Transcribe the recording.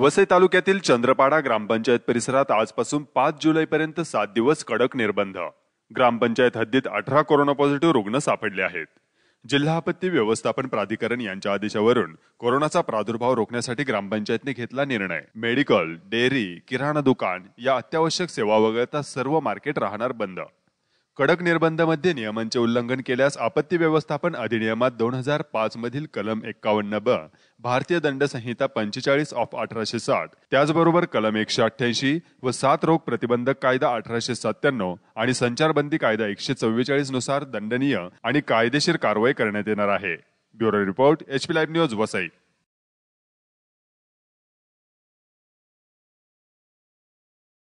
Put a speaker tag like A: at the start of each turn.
A: वसई तालुक्यातील चंद्रपाडा ग्रामपंचायत परिसरात आजपासून पाच जुलैपर्यंत सात दिवस कडक निर्बंध ग्रामपंचायत हद्दीत अठरा कोरोना पॉझिटिव्ह रुग्ण सापडले आहेत जिल्हा आपत्ती व्यवस्थापन प्राधिकरण यांच्या आदेशावरून कोरोनाचा प्रादुर्भाव रोखण्यासाठी ग्रामपंचायतने घेतला निर्णय मेडिकल डेअरी किराणा दुकान या अत्यावश्यक सेवा वगळता सर्व मार्केट राहणार बंद कडक निर्बंधामध्ये नियमांचे उल्लंघन केल्यास आपत्ती व्यवस्थापन अधिनियमात दोन हजार पाच मधील कलम एक्कावन्न ब भारतीय दंड संहिता पंचेचाळीस ऑफ अठराशे साठ त्याचबरोबर कलम एकशे अठ्ठ्याऐंशी व सात रोग प्रतिबंधक कायदा अठराशे सत्त्याण्णव आणि संचारबंदी कायदा एकशे चव्वेचाळीस नुसार दंडनीय आणि कायदेशीर कारवाई करण्यात येणार आहे bureau report P live news Vasai